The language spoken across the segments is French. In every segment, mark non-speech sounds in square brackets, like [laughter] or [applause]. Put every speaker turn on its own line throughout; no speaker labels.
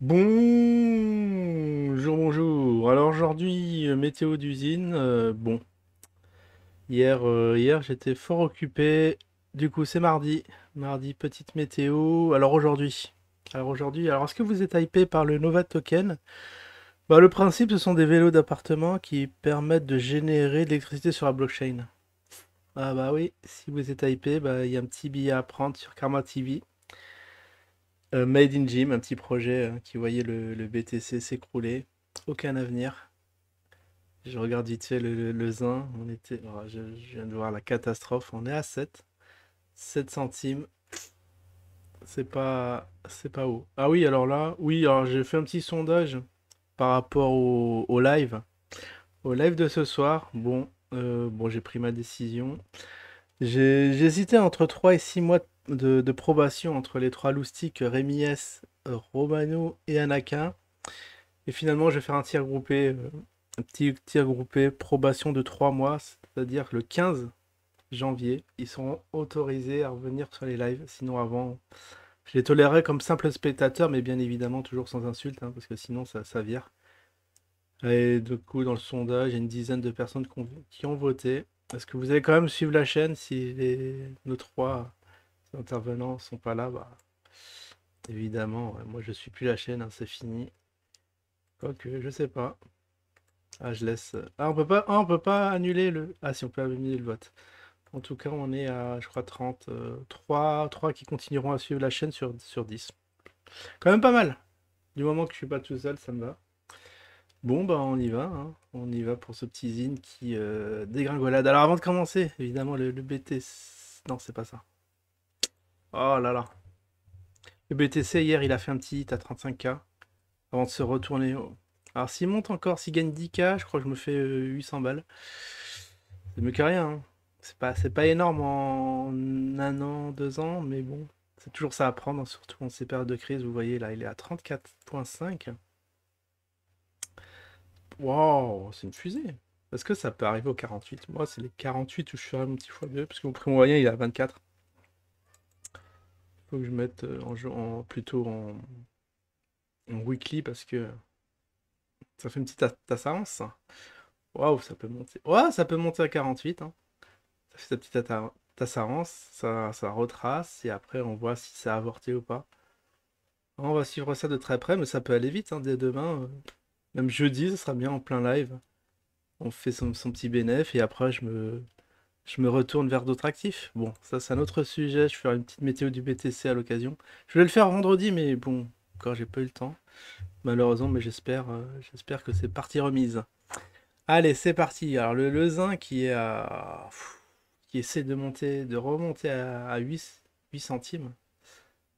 Bonjour, bonjour. Alors aujourd'hui, euh, météo d'usine. Euh, bon, hier, euh, hier j'étais fort occupé. Du coup, c'est mardi. Mardi, petite météo. Alors aujourd'hui, alors aujourd'hui, alors est-ce que vous êtes hypé par le Nova Token? Bah, le principe, ce sont des vélos d'appartement qui permettent de générer de l'électricité sur la blockchain. Ah bah oui, si vous êtes hypé, bah, il y a un petit billet à prendre sur Karma TV. Euh, made in Gym, un petit projet euh, qui voyait le, BTC s'écrouler. Aucun avenir. Je regarde vite fait le, le, zin. On était, oh, je, viens de voir la catastrophe. On est à 7. 7 centimes. C'est pas, c'est pas haut. Ah oui, alors là, oui, alors j'ai fait un petit sondage par rapport au, live. Au live de ce soir, bon, euh, bon j'ai pris ma décision. J'ai hésité entre 3 et 6 mois de de, probation entre les trois loustiques Rémiès, Romano et Anakin. Et finalement, je vais faire un tir groupé, euh, un petit tir groupé probation de trois mois, c'est-à-dire le 15 janvier. Ils seront autorisés à revenir sur les lives, sinon avant, je les tolérerais comme simple spectateurs, mais bien évidemment toujours sans insultes, hein, parce que sinon ça, ça vire. Et du coup, dans le sondage, il y a une dizaine de personnes qui ont, voté. Est-ce que vous allez quand même suivre la chaîne si les, nos trois intervenants sont pas là, bah, évidemment, moi je suis plus la chaîne, hein, c'est fini. Quoique, je sais pas. Ah, je laisse. Euh, ah, on peut pas, ah, on peut pas annuler le. Ah, si on peut annuler le vote. En tout cas, on est à, je crois, 33 3, euh, qui continueront à suivre la chaîne sur, sur 10. Quand même pas mal. Du moment que je suis pas tout seul, ça me va. Bon, bah on y va. Hein. On y va pour ce petit zine qui euh, dégringolade. Alors avant de commencer, évidemment, le, le BT... Non, c'est pas ça. Oh là là. Le BTC, hier, il a fait un petit hit à 35K avant de se retourner. Alors, s'il monte encore, s'il gagne 10K, je crois que je me fais 800 euh, balles. C'est mieux que rien. Hein. C'est pas, pas énorme en un an, deux ans, mais bon, c'est toujours ça à prendre, hein, surtout en ces périodes de crise. Vous voyez, là, il est à 34,5. waouh c'est une fusée. Parce que ça peut arriver aux 48. Moi, c'est les 48 où je suis un petit fois mieux parce que prix moyen il est à 24 faut que je mette euh, en, en plutôt en, weekly parce que ça fait une petite attarance. Waouh, ça peut monter. Waouh, ça peut monter à 48. Hein. Ça fait sa petite attarance, ça, retrace et après on voit si ça a avorté ou pas. On va suivre ça de très près, mais ça peut aller vite hein. dès demain. Euh, même jeudi, ce sera bien en plein live. On fait son, petit bénéf et après je me je me retourne vers d'autres actifs. Bon, ça c'est un autre sujet, je ferai une petite météo du BTC à l'occasion. Je voulais le faire vendredi, mais bon, encore j'ai pas eu le temps. Malheureusement, mais j'espère euh, j'espère que c'est partie remise. Allez, c'est parti. Alors le, le qui est qui essaie de monter, de remonter à, 8, centimes.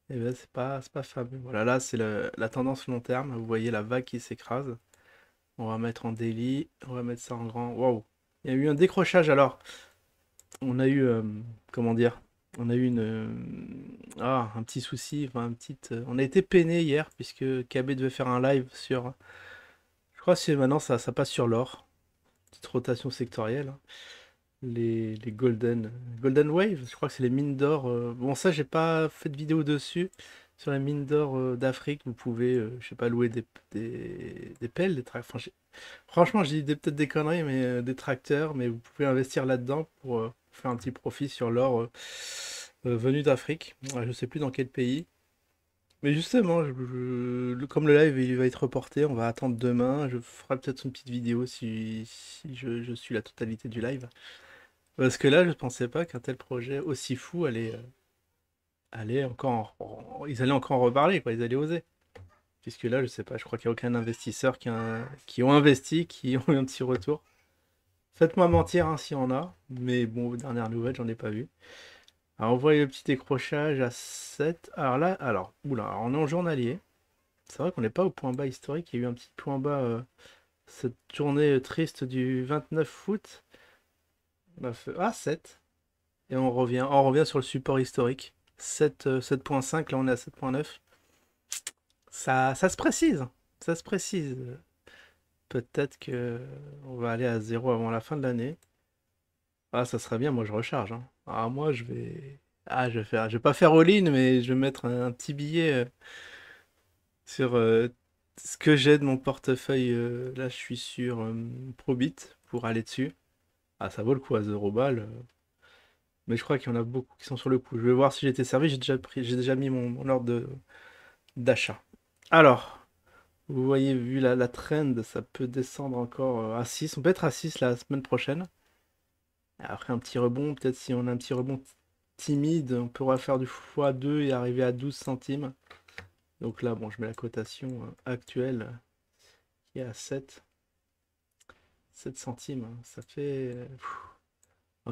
Et eh ben c'est pas, pas fameux. Voilà, là c'est la tendance long terme. Vous voyez la vague qui s'écrase. On va mettre en délit. On va mettre ça en grand. Waouh! Il y a eu un décrochage alors on a eu, euh, comment dire, on a eu une, euh, ah, un petit souci, enfin, un petite. Euh, on a été peiné hier puisque KB devait faire un live sur, je crois que maintenant ça, ça passe sur l'or, petite rotation sectorielle, hein. les, les, golden, golden wave, je crois que c'est les mines d'or. bon ça j'ai pas fait de vidéo dessus, sur la mine d'or euh, d'Afrique, vous pouvez, euh, je sais pas, louer des, pelles, des tracteurs. Franchement, j'ai peut-être des conneries, mais euh, des tracteurs, mais vous pouvez investir là-dedans pour faire un petit profit sur l'or venu d'Afrique. Je sais plus dans quel pays. Mais justement, comme le live il va être reporté, on va attendre demain. Je ferai peut-être une petite vidéo si, je, suis la totalité du live. Parce que là, je ne pensais pas qu'un tel projet aussi fou allait, encore ils allaient encore en reparler, quoi, ils allaient oser. Puisque là, je sais pas, je crois qu'il n'y a aucun investisseur qui, a... qui ont investi, qui [laughs] ont eu un petit retour. Faites-moi mentir hein, s'il y en a, mais bon, dernière nouvelle, j'en ai pas vu. Alors, on voit le petit décrochage à 7. Alors là, alors, oula, on est en journalier. C'est vrai qu'on n'est pas au point bas historique. Il y a eu un petit point bas euh, cette journée euh, triste du 29 août. Bah, ah, 7. Et on revient, on revient sur le support historique. 7.5, euh, là on est à 7.9. Ça, ça se précise, ça se précise. Peut-être que on va aller à zéro avant la fin de l'année. Ah, ça serait bien, moi je recharge. Hein. Ah, moi je vais. Ah, je vais, faire... je vais pas faire all-in, mais je vais mettre un, petit billet euh, sur euh, ce que j'ai de mon portefeuille. là, je suis sur Probit pour aller dessus. Ah, ça vaut le coup à 0 balles. Mais je crois qu'il y en a beaucoup qui sont sur le coup. Je vais voir si j'ai été servi. J'ai déjà, pris, j'ai déjà mis mon, ordre d'achat. Alors, vous voyez, vu la, trend, ça peut descendre encore euh, à 6. On peut être à 6 la semaine prochaine. Après un petit rebond, peut-être si on a un petit rebond timide, on pourra faire du x2 et arriver à 12 centimes. Donc là, bon, je mets la cotation euh, actuelle qui est à 7. 7 centimes, hein. ça fait... Euh,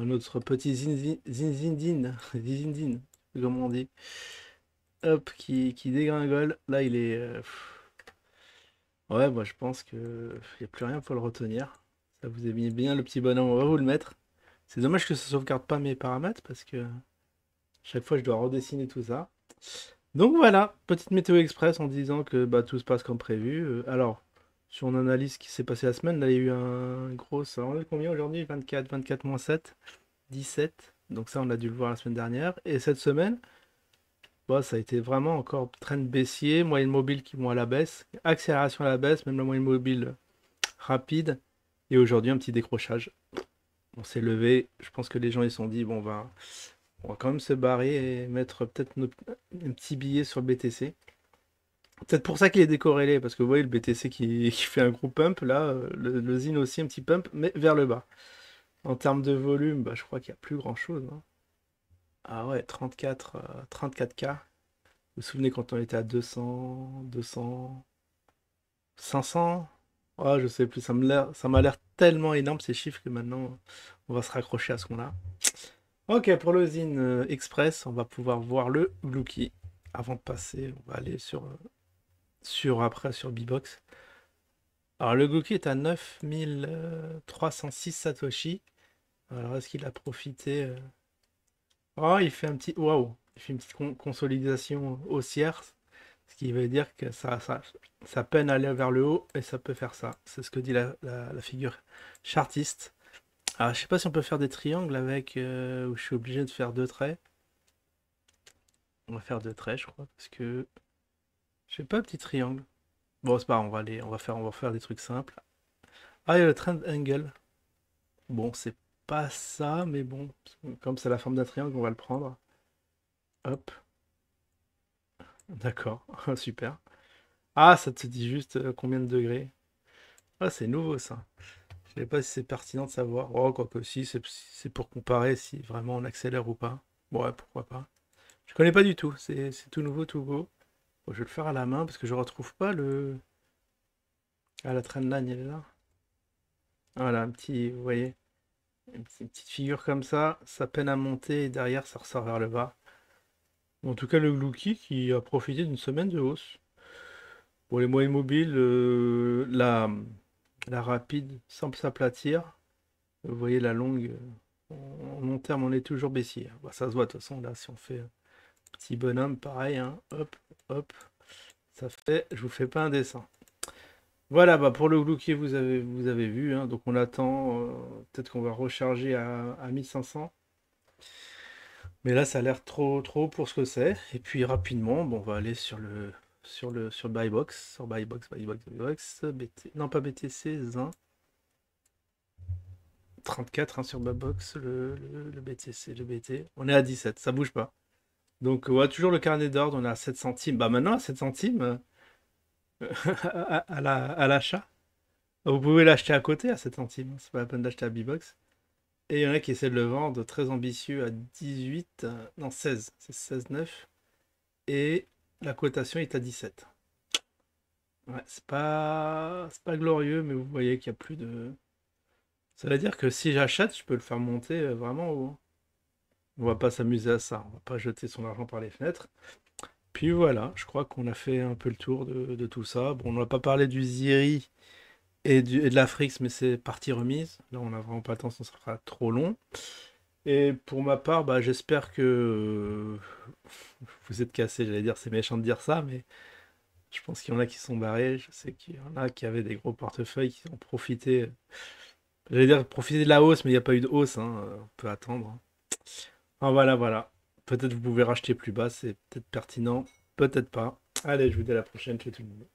notre petit zinzin, zinzin, [laughs] comme on dit, hop, qui, dégringole. Là, il est. Euh, ouais, moi, je pense qu'il n'y a plus rien pour le retenir. Ça vous est bien le petit bonhomme, on va vous le mettre. C'est dommage que ça sauvegarde pas mes paramètres parce que chaque fois, je dois redessiner tout ça. Donc voilà, petite météo express en disant que bah, tout se passe comme prévu. Euh, alors, sur mon analyse qui s'est passée la semaine, là, il y a eu un gros. on combien aujourd'hui 24, 24 moins 7, 17. Donc, ça, on a dû le voir la semaine dernière. Et cette semaine, bah, ça a été vraiment encore train de baissier. Moyenne mobile qui vont à la baisse, accélération à la baisse, même la moyenne mobile rapide. Et aujourd'hui, un petit décrochage. On s'est levé. Je pense que les gens, ils se sont dit, bon, on ben, va, on va quand même se barrer et mettre peut-être un petit billet sur le BTC. Peut-être pour ça qu'il est décorrélé, parce que vous voyez le BTC [laughs] qui, fait un gros pump, là, euh, le, aussi un petit pump, mais vers le bas. En termes de volume, bah, je crois qu'il n'y a plus grand-chose. Hein. Ah ouais, 34, 34K. Euh, vous vous souvenez quand on était à 200, 200, 500 Ah, je sais plus, ça m'a l'air tellement énorme ces chiffres que maintenant, on va se raccrocher à ce qu'on a. Ok, pour le euh, Express, on va pouvoir voir le Key. Avant de passer, on va aller sur sur après sur B-Box. Alors le Goku est à 9306 Satoshi. Alors est-ce qu'il a profité euh? Oh, il fait un petit waouh, il fait une petite consolidation haussière, ce qui veut dire que ça, ça, ça, peine à aller vers le haut et ça peut faire ça. C'est ce que dit la, figure chartiste. Alors je sais pas si on peut faire des triangles avec euh, je suis obligé de faire deux traits. On va faire deux traits, je crois, parce que je sais pas petit triangle. Bon, c'est pas on va aller, on va faire, on va faire des trucs simples. Ah, il y a le trend angle. Bon, c'est pas ça, mais bon, comme c'est la forme d'un triangle, on va le prendre. Hop. D'accord, [laughs] super. Ah, ça te dit juste euh, combien de degrés. Ah, c'est nouveau ça. Je sais pas si c'est pertinent de savoir. Oh, quoi que si, c'est pour comparer si vraiment on accélère ou pas. Ouais, pourquoi pas. Je connais pas du tout, c'est tout nouveau, tout beau je vais le faire à la main parce que je retrouve pas le... à ah, la traîne elle là. Voilà, un petit, vous voyez, une petite figure comme ça, ça peine à monter et derrière ça ressort vers le bas. En tout cas, le Glouki qui a profité d'une semaine de hausse. Pour les moyens mobiles, euh, la, la rapide semble s'aplatir. Vous voyez la longue, euh, en long terme, on est toujours baissier. Bah, ça se voit de toute façon, là, si on fait petit bonhomme, pareil, hein, hop, Hop, ça fait, je vous fais pas un dessin. Voilà, bah pour le glouquier, vous avez, vous avez vu. Hein. donc on attend, euh, peut-être qu'on va recharger à, 1500. Mais là, ça a l'air trop trop pour ce que c'est. Et puis rapidement, on va aller sur le sur le sur Buybox, sur Buybox, Buybox, Buybox, non pas BTC, Zin. 34 hein, sur Buybox, le, le, le, BTC, le BT. On est à 17, ça bouge pas. Donc, on a toujours le carnet d'ordre, on a 7 centimes. Bah, maintenant, euh, [laughs] à 7 centimes, à, l'achat. vous pouvez l'acheter à côté à 7 centimes. C'est pas la peine d'acheter à B-Box. Et il y en a qui essaient de le vendre très ambitieux à 18, euh, non 16, c'est 16,9. Et la cotation est à 17. Ouais, c'est pas, pas glorieux, mais vous voyez qu'il n'y a plus de. Ça veut dire que si j'achète, je peux le faire monter euh, vraiment au, on va pas s'amuser à ça, on va pas jeter son argent par les fenêtres. Puis voilà, je crois qu'on a fait un peu le tour de, tout ça. Bon, on n'a pas parlé du Ziri et, de l'Afrix, mais c'est partie remise. Là, on n'a vraiment pas le temps, ça sera trop long. Et pour ma part, bah, j'espère que vous êtes cassés. J'allais dire, c'est méchant de dire ça, mais je pense qu'il y en a qui sont barrés. Je sais qu'il y en a qui avaient des gros portefeuilles qui ont profité. J'allais dire profiter de la hausse, mais il n'y a pas eu de hausse. Hein. On peut attendre. Ah voilà, voilà. Peut-être vous pouvez racheter plus bas, c'est peut-être pertinent, peut-être pas. Allez, je vous dis à la prochaine, ciao tout le monde.